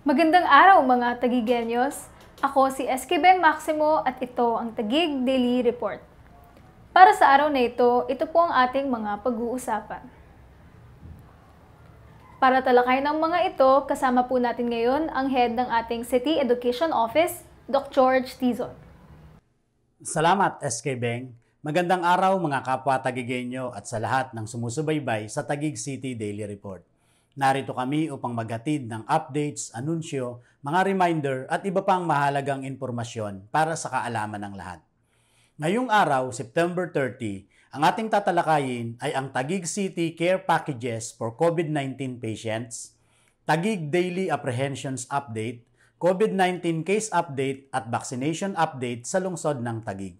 Magandang araw mga Tagigenyos! Ako si Esquiben Maximo at ito ang Tagig Daily Report. Para sa araw na ito, ito po ang ating mga pag-uusapan. Para talakay ng mga ito, kasama po natin ngayon ang head ng ating City Education Office, Dr. George Tizon. Salamat, SK Beng. Magandang araw mga kapwa Tagigenyo at sa lahat ng sumusubaybay sa Tagig City Daily Report. Narito kami upang maghatid ng updates, anunsyo, mga reminder at iba pang mahalagang impormasyon para sa kaalaman ng lahat. Ngayong araw, September 30, ang ating tatalakayin ay ang Tagig City Care Packages for COVID-19 Patients, Tagig Daily Apprehensions Update, COVID-19 Case Update at Vaccination Update sa lungsod ng Tagig.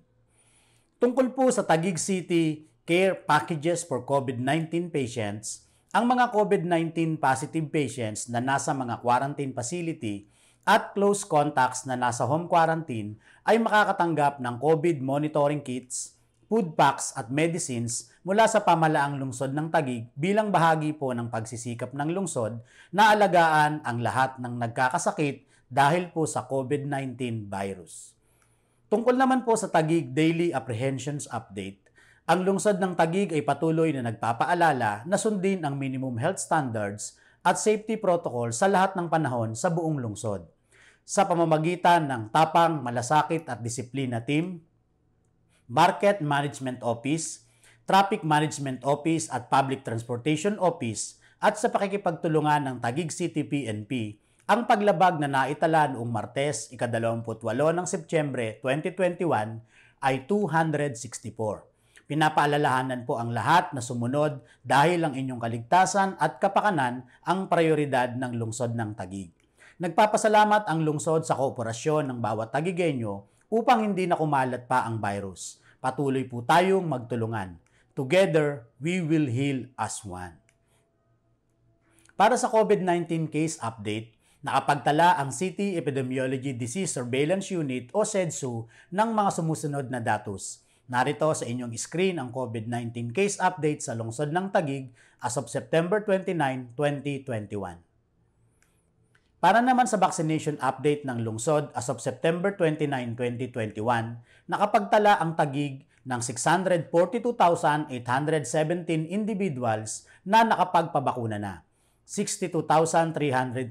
Tungkol po sa Tagig City Care Packages for COVID-19 Patients, ang mga COVID-19 positive patients na nasa mga quarantine facility at close contacts na nasa home quarantine ay makakatanggap ng COVID monitoring kits, food packs at medicines mula sa pamalaang lungsod ng Tagig bilang bahagi po ng pagsisikap ng lungsod na alagaan ang lahat ng nagkakasakit dahil po sa COVID-19 virus. Tungkol naman po sa Tagig Daily Apprehensions Update, ang lungsod ng Tagig ay patuloy na nagpapaalala na sundin ang minimum health standards at safety protocol sa lahat ng panahon sa buong lungsod. Sa pamamagitan ng Tapang, Malasakit at Disiplina Team, Market Management Office, Traffic Management Office at Public Transportation Office at sa pakikipagtulungan ng Tagig City PNP, ang paglabag na naitala noong Martes, 28 ng Setyembre 2021 ay 264. Pinapaalalahanan po ang lahat na sumunod dahil ang inyong kaligtasan at kapakanan ang prioridad ng lungsod ng Tagig. Nagpapasalamat ang lungsod sa kooperasyon ng bawat Tagigenyo upang hindi na kumalat pa ang virus. Patuloy po tayong magtulungan. Together, we will heal as one. Para sa COVID-19 case update, nakapagtala ang City Epidemiology Disease Surveillance Unit o SEDSU ng mga sumusunod na datos. Narito sa inyong screen ang COVID-19 case update sa lungsod ng Tagig as of September 29, 2021. Para naman sa vaccination update ng lungsod as of September 29, 2021, nakapagtala ang Tagig ng 642,817 individuals na nakapagpabakuna na 62,341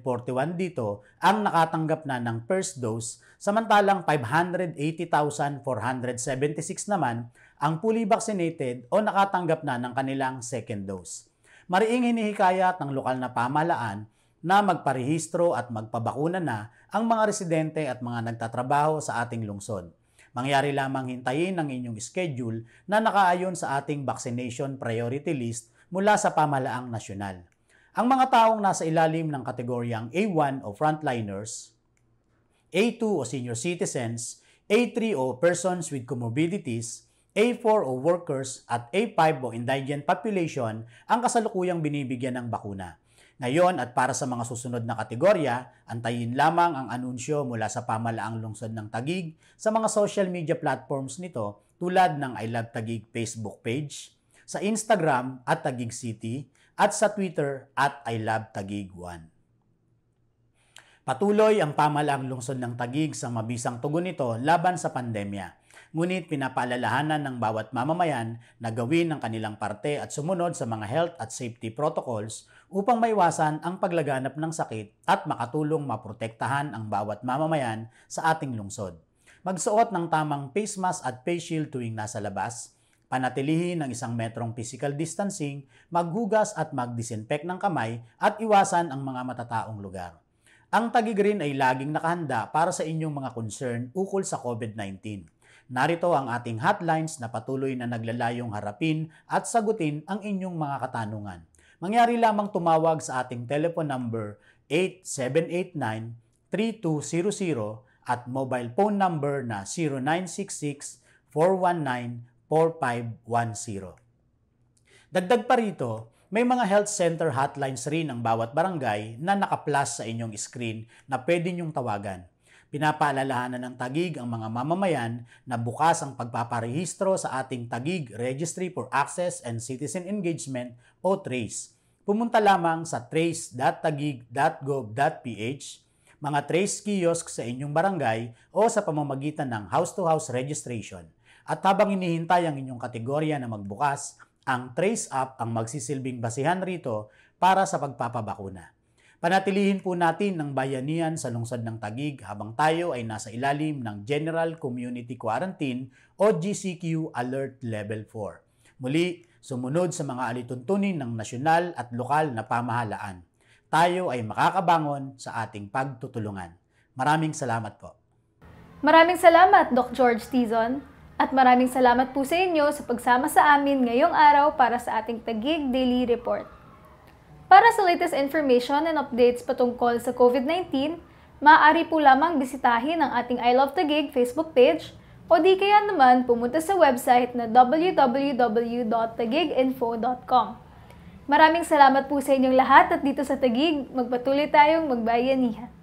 dito ang nakatanggap na ng first dose, samantalang 580,476 naman ang fully vaccinated o nakatanggap na ng kanilang second dose. Mariing hinihikayat ng lokal na pamalaan na magparehistro at magpabakuna na ang mga residente at mga nagtatrabaho sa ating lungsod. Mangyari lamang hintayin ang inyong schedule na nakaayon sa ating vaccination priority list mula sa pamalaang nasyonal. Ang mga taong nasa ilalim ng kategoryang A1 o frontliners, A2 o senior citizens, A3 o persons with comorbidities, A4 o workers at A5 o indigent population ang kasalukuyang binibigyan ng bakuna. Ngayon at para sa mga susunod na kategorya, antayin lamang ang anunsyo mula sa pamalaang lungsod ng Tagig sa mga social media platforms nito tulad ng I Love Tagig Facebook page, sa Instagram at Tagig City, at sa Twitter at I Love Tagig 1. Patuloy ang pamalaang lungsod ng Tagig sa mabisang tugon nito laban sa pandemya. Ngunit pinapalalahanan ng bawat mamamayan na gawin ang kanilang parte at sumunod sa mga health at safety protocols upang maiwasan ang paglaganap ng sakit at makatulong maprotektahan ang bawat mamamayan sa ating lungsod. Magsuot ng tamang face mask at face shield tuwing nasa labas, Panatilihin ang isang metrong physical distancing, maghugas at magdisinfect ng kamay at iwasan ang mga matataong lugar. Ang Tagigreen ay laging nakahanda para sa inyong mga concern ukol sa COVID-19. Narito ang ating hotlines na patuloy na naglalayong harapin at sagutin ang inyong mga katanungan. Mangyari lamang tumawag sa ating telephone number 8789-3200 at mobile phone number na 0966 419 4510. Dagdag pa rito, may mga health center hotlines rin ang bawat barangay na naka-plus sa inyong screen na pwede niyong tawagan. Pinapaalalahanan ng tagig ang mga mamamayan na bukas ang pagpaparehistro sa ating tagig Registry for Access and Citizen Engagement o TRACE. Pumunta lamang sa trace.tagig.gov.ph, mga trace kiosk sa inyong barangay o sa pamamagitan ng house-to-house registration. At habang hinihintay ang inyong kategorya na magbukas, ang trace up ang magsisilbing basihan rito para sa pagpapabakuna. Panatilihin po natin ang bayanihan sa lungsod ng Tagig habang tayo ay nasa ilalim ng General Community Quarantine o GCQ Alert Level 4. Muli, sumunod sa mga alituntunin ng nasyonal at lokal na pamahalaan. Tayo ay makakabangon sa ating pagtutulungan. Maraming salamat po. Maraming salamat, Dr. George Tizon. At maraming salamat po sa inyo sa pagsama sa amin ngayong araw para sa ating Tagig Daily Report. Para sa latest information and updates patungkol sa COVID-19, maaari po lamang bisitahin ang ating I Love Tagig Facebook page o di kaya naman pumunta sa website na www.tagiginfo.com. Maraming salamat po sa inyong lahat at dito sa Tagig, magpatuloy tayong magbayanihan.